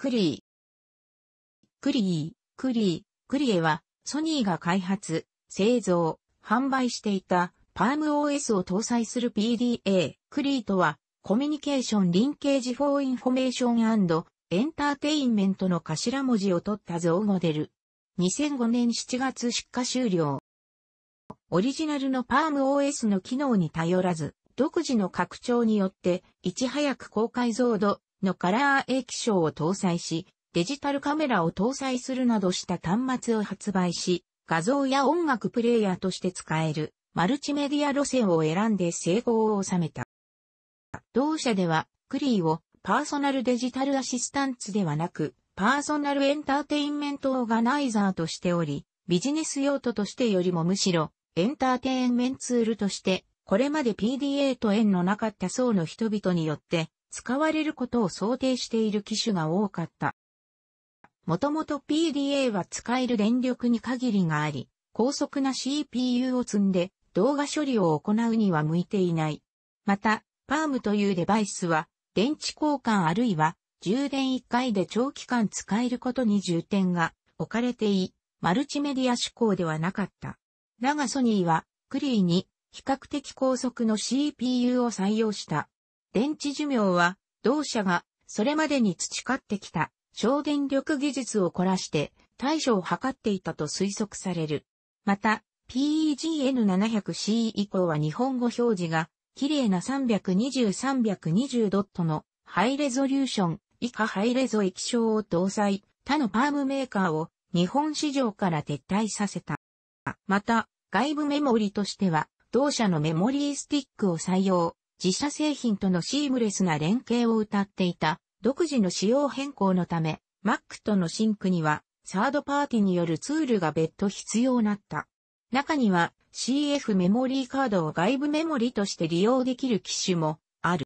クリー。クリー、クリー、クリエは、ソニーが開発、製造、販売していた、パーム OS を搭載する PDA、クリーとは、コミュニケーションリンケージフォーインフォメーションエンターテインメントの頭文字を取った造語デる。2005年7月出荷終了。オリジナルのパーム OS の機能に頼らず、独自の拡張によって、いち早く高解像度、のカラー液晶を搭載し、デジタルカメラを搭載するなどした端末を発売し、画像や音楽プレイヤーとして使えるマルチメディア路線を選んで成功を収めた。同社では、クリーをパーソナルデジタルアシスタンツではなく、パーソナルエンターテインメントオーガナイザーとしており、ビジネス用途としてよりもむしろ、エンターテインメントツールとして、これまで PDA と縁のなかった層の人々によって使われることを想定している機種が多かった。もともと PDA は使える電力に限りがあり、高速な CPU を積んで動画処理を行うには向いていない。また、パームというデバイスは、電池交換あるいは充電1回で長期間使えることに重点が置かれてい、マルチメディア思向ではなかった。だがソニーは、クリーに比較的高速の CPU を採用した。電池寿命は、同社が、それまでに培ってきた、省電力技術を凝らして、対処を図っていたと推測される。また、PEGN700C 以降は日本語表示が、綺麗な320-320ドットのハイレゾリューション以下ハイレゾ液晶を搭載、他のパームメーカーを日本市場から撤退させた。また、外部メモリとしては、同社のメモリースティックを採用。自社製品とのシームレスな連携を謳っていた、独自の仕様変更のため、Mac とのシンクには、サードパーティによるツールが別途必要なった。中には CF メモリーカードを外部メモリとして利用できる機種もある。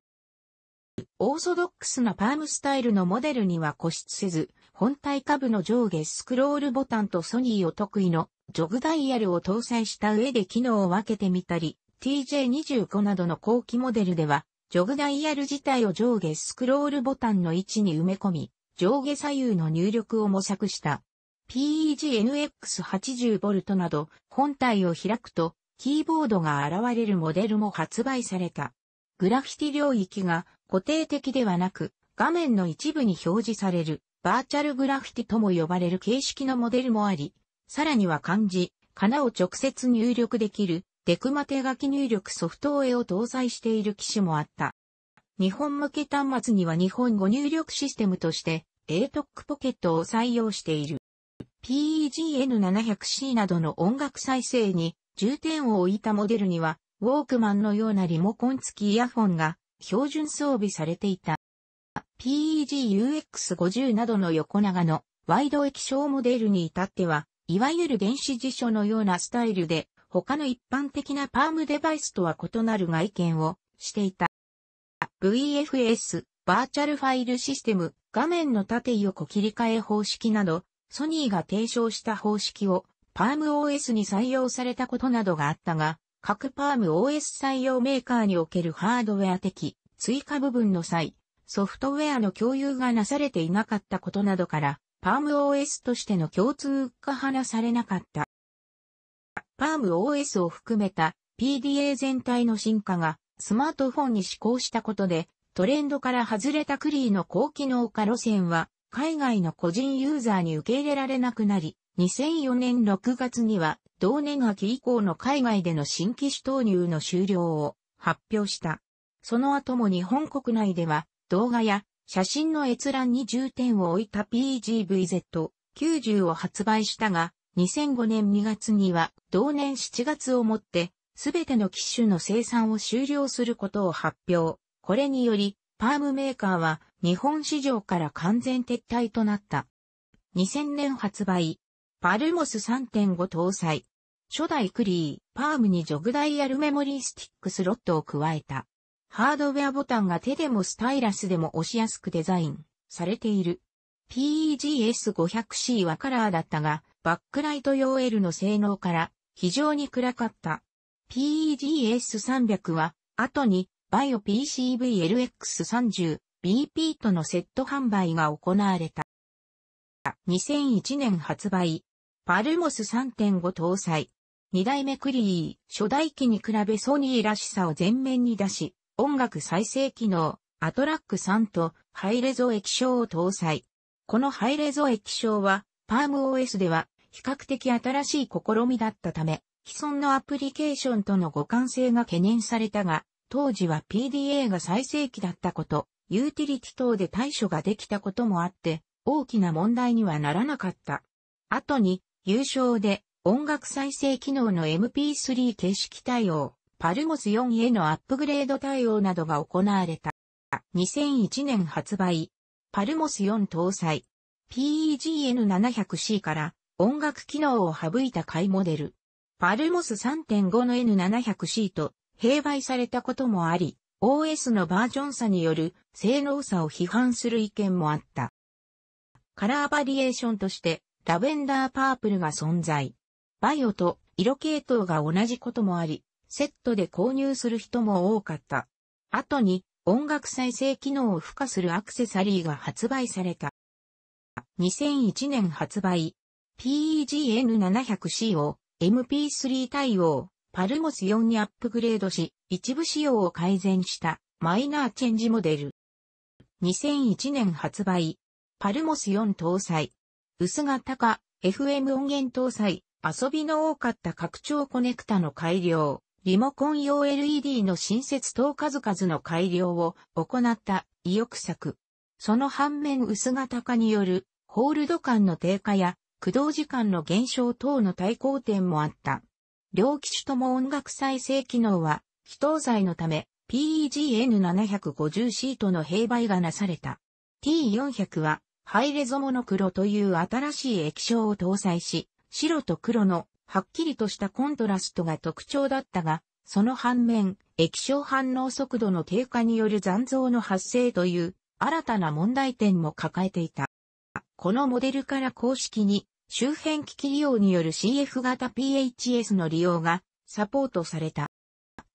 オーソドックスなパームスタイルのモデルには固執せず、本体下部の上下スクロールボタンとソニーお得意のジョグダイヤルを搭載した上で機能を分けてみたり、TJ25 などの後期モデルでは、ジョグダイヤル自体を上下スクロールボタンの位置に埋め込み、上下左右の入力を模索した。PEGNX80V など、本体を開くと、キーボードが現れるモデルも発売された。グラフィティ領域が固定的ではなく、画面の一部に表示される、バーチャルグラフィティとも呼ばれる形式のモデルもあり、さらには漢字、かなを直接入力できる、デクマ手書き入力ソフトウェアを搭載している機種もあった。日本向け端末には日本語入力システムとして ATOC ポケットを採用している。PEGN700C などの音楽再生に重点を置いたモデルには、ウォークマンのようなリモコン付きイヤホンが標準装備されていた。PEGUX50 などの横長のワイド液晶モデルに至っては、いわゆる電子辞書のようなスタイルで他の一般的なパームデバイスとは異なる外見をしていた。VFS、バーチャルファイルシステム、画面の縦横切り替え方式など、ソニーが提唱した方式を、パーム OS に採用されたことなどがあったが、各パーム OS 採用メーカーにおけるハードウェア的追加部分の際、ソフトウェアの共有がなされていなかったことなどから、パーム OS としての共通化話されなかった。パーム OS を含めた PDA 全体の進化がスマートフォンに試行したことで、トレンドから外れたクリーの高機能化路線は、海外の個人ユーザーに受け入れられなくなり、2004年6月には、同年秋以降の海外での新機種投入の終了を発表した。その後も日本国内では、動画や写真の閲覧に重点を置いた PGVZ90 を発売したが、2005年2月には同年7月をもってすべての機種の生産を終了することを発表。これにより、パームメーカーは日本市場から完全撤退となった。2000年発売、パルモス3.5搭載。初代クリー、パームにジョグダイヤルメモリースティックスロットを加えた。ハードウェアボタンが手でもスタイラスでも押しやすくデザインされている。PEGS500C はカラーだったが、バックライト用 L の性能から非常に暗かった。PEGS300 は後にバイオ PCVLX30、BP とのセット販売が行われた。2001年発売。パルモス3.5搭載。二代目クリー、初代機に比べソニーらしさを前面に出し、音楽再生機能、アトラック3とハイレゾ液晶を搭載。このハイレゾ液晶は、パーム OS では比較的新しい試みだったため、既存のアプリケーションとの互換性が懸念されたが、当時は PDA が最盛期だったこと、ユーティリティ等で対処ができたこともあって、大きな問題にはならなかった。後に、優勝で音楽再生機能の MP3 形式対応、パルモス4へのアップグレード対応などが行われた。2001年発売、パルモス4搭載、PEGN700C から音楽機能を省いた買いモデル。パルモス3.5の N700C と併売されたこともあり、OS のバージョン差による性能差を批判する意見もあった。カラーバリエーションとしてラベンダーパープルが存在。バイオと色系統が同じこともあり、セットで購入する人も多かった。後に音楽再生機能を付加するアクセサリーが発売された。2001年発売、PEGN700C を MP3 対応、パルモス4にアップグレードし、一部仕様を改善したマイナーチェンジモデル。2001年発売。パルモス4搭載。薄型化、FM 音源搭載、遊びの多かった拡張コネクタの改良、リモコン用 LED の新設等数々の改良を行った意欲作。その反面薄型化によるホールド感の低下や駆動時間の減少等の対抗点もあった。両機種とも音楽再生機能は、非搭載のため、PEGN750 シートの併売がなされた。T400 は、ハイレゾモノクロという新しい液晶を搭載し、白と黒のはっきりとしたコントラストが特徴だったが、その反面、液晶反応速度の低下による残像の発生という新たな問題点も抱えていた。このモデルから公式に周辺機器利用による CF 型 PHS の利用がサポートされた。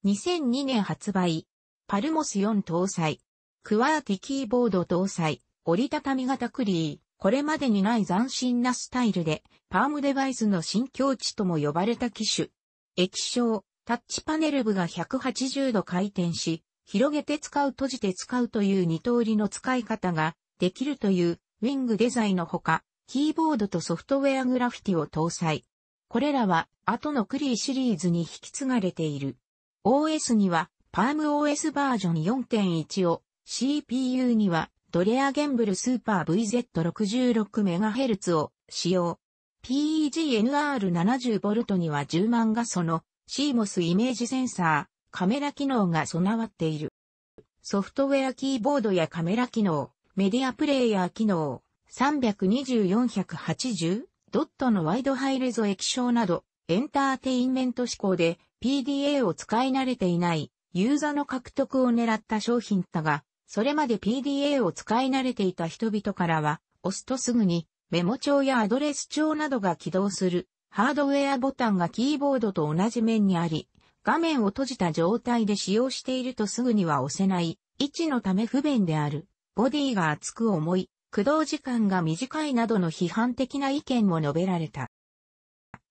2002年発売、パルモス4搭載、クワーティキーボード搭載、折りたたみ型クリー、これまでにない斬新なスタイルで、パームデバイスの新境地とも呼ばれた機種。液晶、タッチパネル部が180度回転し、広げて使う閉じて使うという二通りの使い方ができるというウィングデザインのほか、キーボードとソフトウェアグラフィティを搭載。これらは後のクリーシリーズに引き継がれている。OS には PalmOS バージョン4.1を、CPU にはドレアゲンブルスーパー VZ66MHz を使用。PEGNR70V には10万画素の CMOS イメージセンサー、カメラ機能が備わっている。ソフトウェアキーボードやカメラ機能、メディアプレイヤー機能、320-480ドットのワイドハイレゾ液晶など、エンターテインメント志向で PDA を使い慣れていないユーザーの獲得を狙った商品だが、それまで PDA を使い慣れていた人々からは、押すとすぐにメモ帳やアドレス帳などが起動するハードウェアボタンがキーボードと同じ面にあり、画面を閉じた状態で使用しているとすぐには押せない位置のため不便である。ボディが厚く重い、駆動時間が短いなどの批判的な意見も述べられた。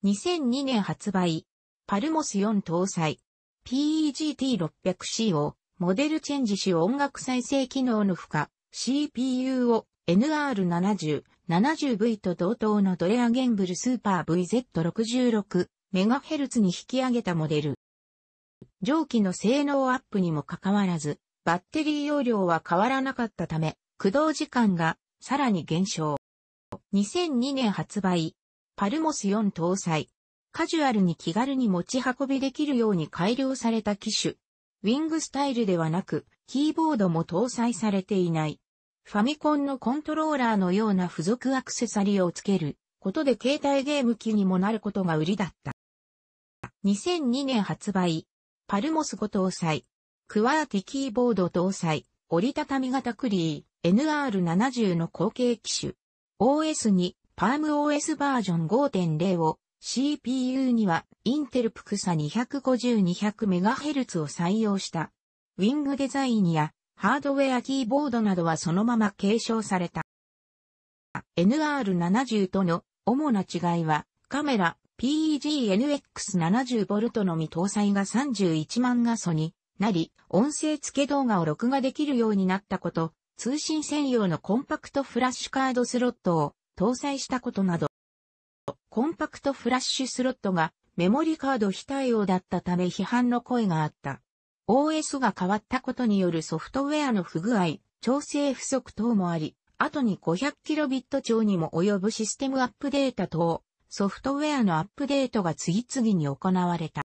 2002年発売、パルモス4搭載、PEGT600C をモデルチェンジし音楽再生機能の負荷、CPU を NR70、70V と同等のドレアゲンブルスーパー VZ66 メガヘルツに引き上げたモデル。蒸気の性能アップにもかかわらず、バッテリー容量は変わらなかったため、駆動時間がさらに減少。2002年発売、パルモス4搭載。カジュアルに気軽に持ち運びできるように改良された機種。ウィングスタイルではなく、キーボードも搭載されていない。ファミコンのコントローラーのような付属アクセサリーをつけることで携帯ゲーム機にもなることが売りだった。2002年発売、パルモス5搭載、クワーティキーボード搭載、折りたたみ型クリー NR70 の後継機種。OS2 パーム OS バージョン5.0を CPU にはインテルプクサ 250-200MHz を採用した。ウィングデザインやハードウェアキーボードなどはそのまま継承された。NR70 との主な違いはカメラ PEGNX70V のみ搭載が31万画素になり、音声付け動画を録画できるようになったこと、通信専用のコンパクトフラッシュカードスロットを搭載したことなど、コンパクトフラッシュスロットがメモリカード非対応だったため批判の声があった。OS が変わったことによるソフトウェアの不具合、調整不足等もあり、後に 500kb 超にも及ぶシステムアップデータ等、ソフトウェアのアップデートが次々に行われた。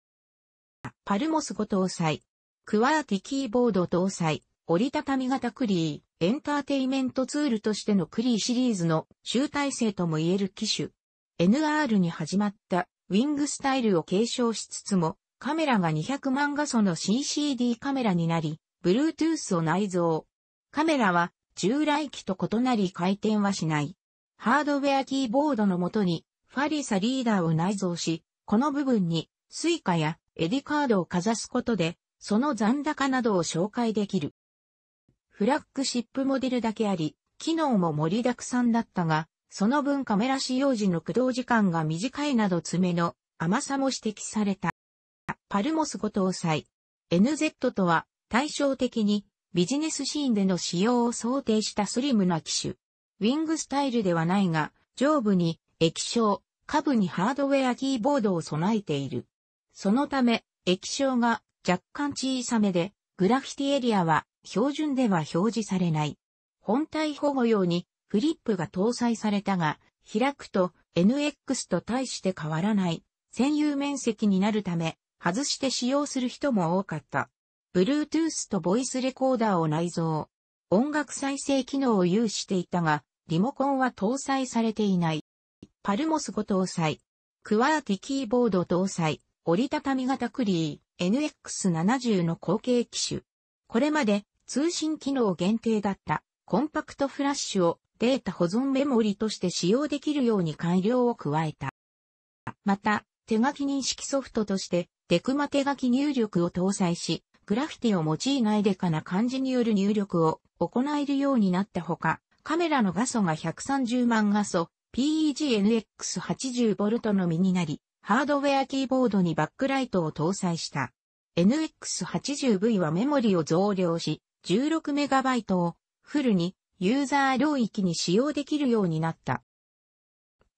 パルモスご搭載、クワーティキーボード搭載、折りたたみ型クリー、エンターテイメントツールとしてのクリーシリーズの集大成とも言える機種。NR に始まったウィングスタイルを継承しつつも、カメラが200万画素の CCD カメラになり、Bluetooth を内蔵。カメラは従来機と異なり回転はしない。ハードウェアキーボードのもとにファリサリーダーを内蔵し、この部分にスイカやエディカードをかざすことでその残高などを紹介できる。フラッグシップモデルだけあり、機能も盛りだくさんだったが、その分カメラ使用時の駆動時間が短いなど爪の甘さも指摘された。パルモスご搭載。NZ とは対照的にビジネスシーンでの使用を想定したスリムな機種。ウィングスタイルではないが、上部に液晶、下部にハードウェアキーボードを備えている。そのため、液晶が若干小さめで、グラフィティエリアは標準では表示されない。本体保護用にフリップが搭載されたが、開くと NX と対して変わらない専有面積になるため、外して使用する人も多かった。Bluetooth とボイスレコーダーを内蔵。音楽再生機能を有していたが、リモコンは搭載されていない。パルモス5搭載。クワーティキーボード搭載。折りたたみ型クリー。NX70 の後継機種。これまで通信機能限定だったコンパクトフラッシュをデータ保存メモリとして使用できるように改良を加えた。また、手書き認識ソフトとしてデクマ手書き入力を搭載し、グラフィティを用いないデカな漢字による入力を行えるようになったほか、カメラの画素が130万画素、PEGNX80V のみになり、ハードウェアキーボードにバックライトを搭載した。NX80V はメモリを増量し、16MB をフルにユーザー領域に使用できるようになった。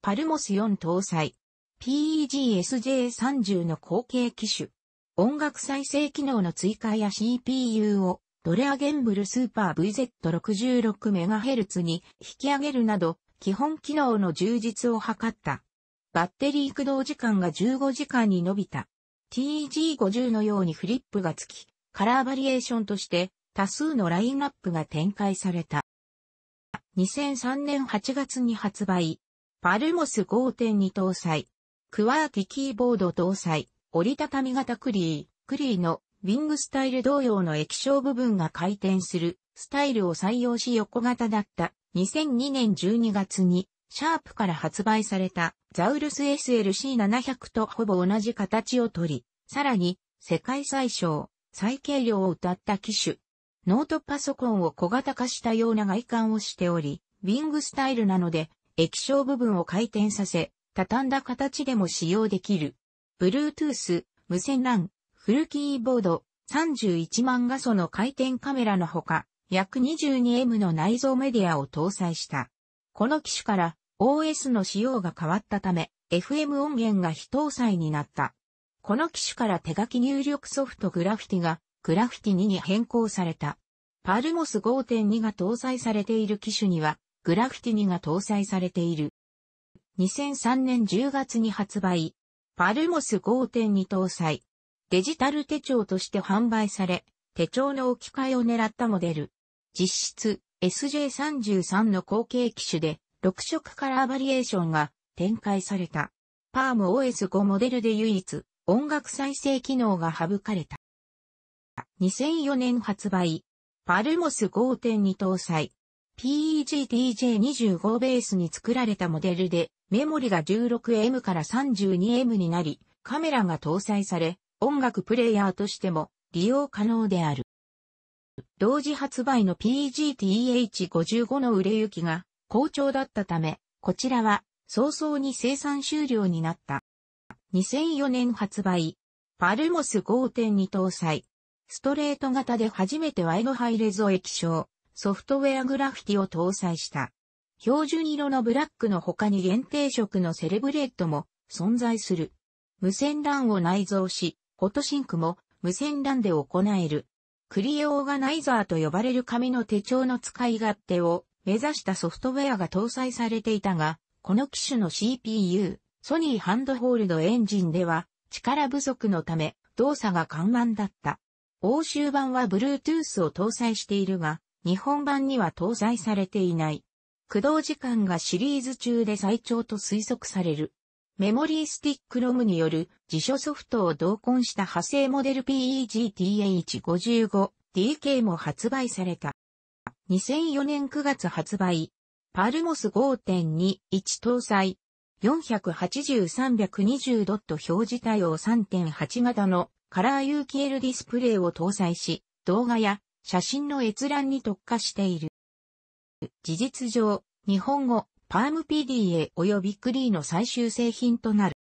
パルモス4搭載。PEGSJ30 の後継機種。音楽再生機能の追加や CPU をドレアゲンブルスーパー VZ66MHz に引き上げるなど基本機能の充実を図った。バッテリー駆動時間が15時間に伸びた。TG50 のようにフリップがつき、カラーバリエーションとして多数のラインナップが展開された。2003年8月に発売。パルモス5.2搭載。クワーティキーボード搭載。折りたたみ型クリー。クリーのウィングスタイル同様の液晶部分が回転するスタイルを採用し横型だった2002年12月にシャープから発売されたザウルス SLC700 とほぼ同じ形をとり、さらに世界最小、最軽量を歌った機種。ノートパソコンを小型化したような外観をしており、ウィングスタイルなので液晶部分を回転させ、畳んだ形でも使用できる。Bluetooth、無線 LAN、フルキーボード、31万画素の回転カメラのほか、約 22M の内蔵メディアを搭載した。この機種から OS の仕様が変わったため、FM 音源が非搭載になった。この機種から手書き入力ソフトグラフィティが、グラフィティ2に変更された。パルモス5.2が搭載されている機種には、グラフィティ2が搭載されている。2003年10月に発売。パルモス5.2搭載。デジタル手帳として販売され、手帳の置き換えを狙ったモデル。実質、SJ33 の後継機種で、6色カラーバリエーションが展開された。パーム OS5 モデルで唯一音楽再生機能が省かれた。2004年発売。パルモス5.2搭載。PEGTJ25 ベースに作られたモデルでメモリが 16M から 32M になり、カメラが搭載され、音楽プレイヤーとしても利用可能である。同時発売の PGTH55 の売れ行きが好調だったため、こちらは早々に生産終了になった。2004年発売。パルモス5.2搭載。ストレート型で初めてワイドハイレゾ液晶、ソフトウェアグラフィティを搭載した。標準色のブラックの他に限定色のセレブレットも存在する。無線 LAN を内蔵し、フォトシンクも無線 LAN で行える。クリエオーガナイザーと呼ばれる紙の手帳の使い勝手を目指したソフトウェアが搭載されていたが、この機種の CPU、ソニーハンドホールドエンジンでは力不足のため動作が緩慢だった。欧州版は Bluetooth を搭載しているが、日本版には搭載されていない。駆動時間がシリーズ中で最長と推測される。メモリースティックロムによる辞書ソフトを同梱した派生モデル PEGTH55DK も発売された。2004年9月発売。パルモス5.2、1搭載。480-320ドット表示対応3.8型のカラー UKL ディスプレイを搭載し、動画や写真の閲覧に特化している。事実上、日本語、パーム PDA 及びクリーの最終製品となる。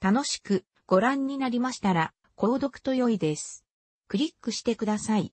楽しくご覧になりましたら、購読と良いです。クリックしてください。